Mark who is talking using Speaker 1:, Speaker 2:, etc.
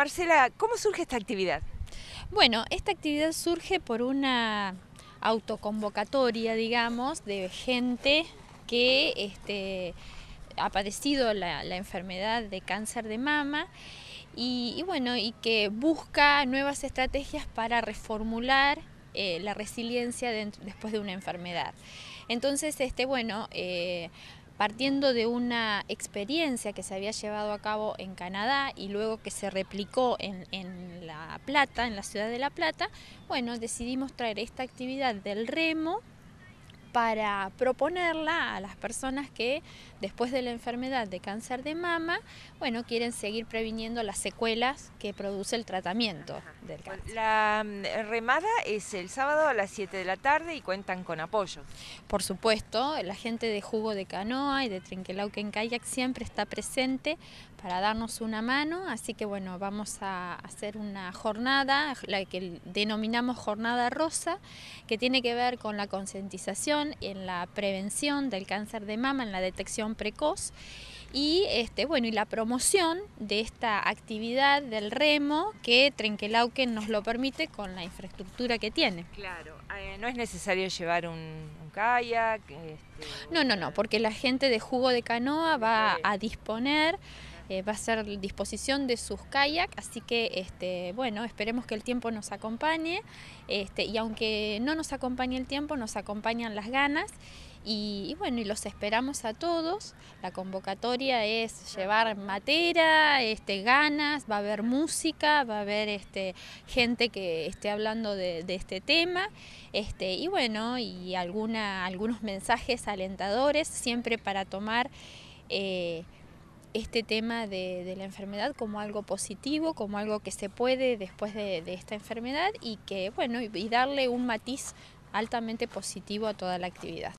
Speaker 1: Marcela,
Speaker 2: ¿cómo surge esta
Speaker 1: actividad? Bueno, esta actividad surge por una autoconvocatoria, digamos, de gente que este, ha padecido la, enfermedad de cáncer de mama y, bueno, y que busca nuevas estrategias para reformular eh, la resiliencia después de una enfermedad. Entonces, este, bueno, eh, partiendo de una experiencia que se había llevado a cabo en Canadá y luego que se replicó en, La Plata, en la ciudad de La Plata, bueno, decidimos traer esta actividad del remo para proponerla a las personas que después de la enfermedad de cáncer de mama, bueno, quieren seguir previniendo las secuelas que produce el tratamiento del
Speaker 2: cáncer. La mm, remada es el sábado a las 7 de la tarde y cuentan con apoyo.
Speaker 1: Por supuesto, la gente de Jugo de Canoa y de Trinquelauque Kayak siempre está presente para darnos una mano, así que bueno, vamos a hacer una jornada, la que denominamos jornada rosa, que tiene que ver con la concientización en la prevención del cáncer de mama, en la detección precoz y este, bueno, y la promoción de esta actividad del remo que Trenquelauque nos lo permite con la infraestructura que tiene.
Speaker 2: Claro, eh, no es necesario llevar un,
Speaker 1: kayak. Este, no, no, no, porque la gente de jugo de canoa va a disponer eh, va a ser disposición de sus kayaks, así que este, bueno, esperemos que el tiempo nos acompañe este, y aunque no nos acompañe el tiempo, nos acompañan las ganas. Y, bueno, y los esperamos a todos. La convocatoria es llevar matera, este, ganas, va a haber música, va a haber este, gente que esté hablando de, este tema. Este, y bueno, y alguna, algunos mensajes alentadores siempre para tomar. Eh, este tema de, de, la enfermedad como algo positivo, como algo que se puede después de, de esta enfermedad y que, bueno, y darle un matiz altamente positivo a toda la actividad.